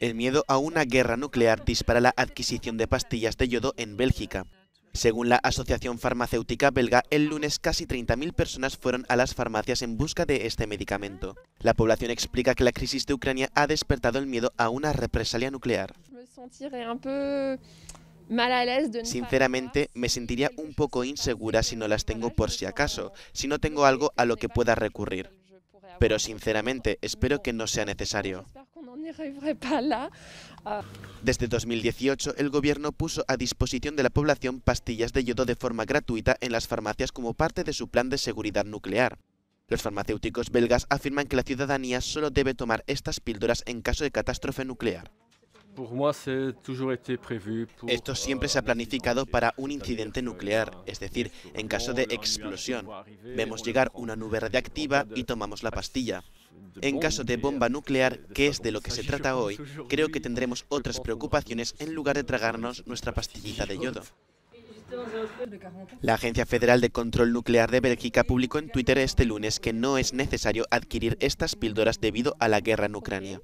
El miedo a una guerra nuclear dispara la adquisición de pastillas de yodo en Bélgica. Según la Asociación Farmacéutica Belga, el lunes casi 30.000 personas fueron a las farmacias en busca de este medicamento. La población explica que la crisis de Ucrania ha despertado el miedo a una represalia nuclear. Sinceramente, me sentiría un poco insegura si no las tengo por si acaso, si no tengo algo a lo que pueda recurrir. Pero sinceramente, espero que no sea necesario. Ah. Desde 2018, el gobierno puso a disposición de la población pastillas de yodo de forma gratuita en las farmacias como parte de su plan de seguridad nuclear. Los farmacéuticos belgas afirman que la ciudadanía solo debe tomar estas píldoras en caso de catástrofe nuclear. Esto euh, siempre se ha planificado para un incidente nuclear, es decir, en caso de explosión. Vemos llegar una nube radiactiva y tomamos la pastilla. En caso de bomba nuclear, que es de lo que se trata hoy, creo que tendremos otras preocupaciones en lugar de tragarnos nuestra pastillita de yodo. La Agencia Federal de Control Nuclear de Bélgica publicó en Twitter este lunes que no es necesario adquirir estas píldoras debido a la guerra en Ucrania.